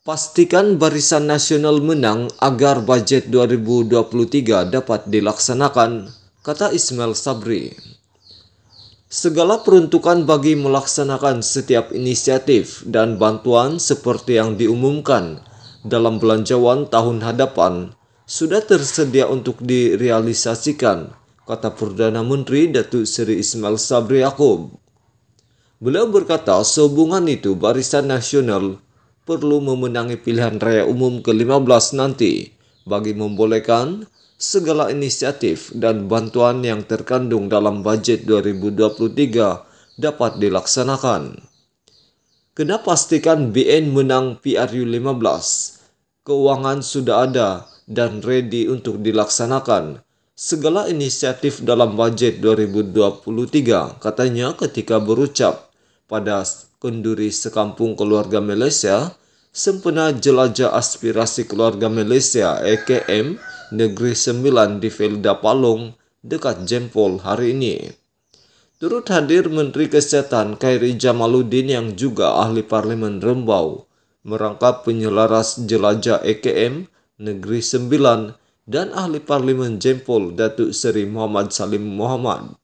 Pastikan Barisan Nasional menang agar budget 2023 dapat dilaksanakan, kata Ismail Sabri. Segala peruntukan bagi melaksanakan setiap inisiatif dan bantuan seperti yang diumumkan dalam belanjawan tahun hadapan sudah tersedia untuk direalisasikan, kata Perdana Menteri Datuk Seri Ismail Sabri Yaakob. Beliau berkata, sehubungan itu Barisan Nasional perlu memenangi pilihan raya umum ke-15 nanti bagi membolehkan segala inisiatif dan bantuan yang terkandung dalam budget 2023 dapat dilaksanakan. Kenapa pastikan BN menang PRU 15. Keuangan sudah ada dan ready untuk dilaksanakan. Segala inisiatif dalam budget 2023 katanya ketika berucap pada kenduri sekampung keluarga Malaysia sempena jelajah aspirasi keluarga Malaysia EKM Negeri Sembilan di Felda Palong dekat Jempol hari ini. Turut hadir Menteri Kesehatan Khairi Jamaluddin yang juga ahli Parlimen Rembau merangkap penyelaras jelajah EKM Negeri Sembilan dan ahli Parlimen Jempol Datuk Seri Muhammad Salim Muhammad.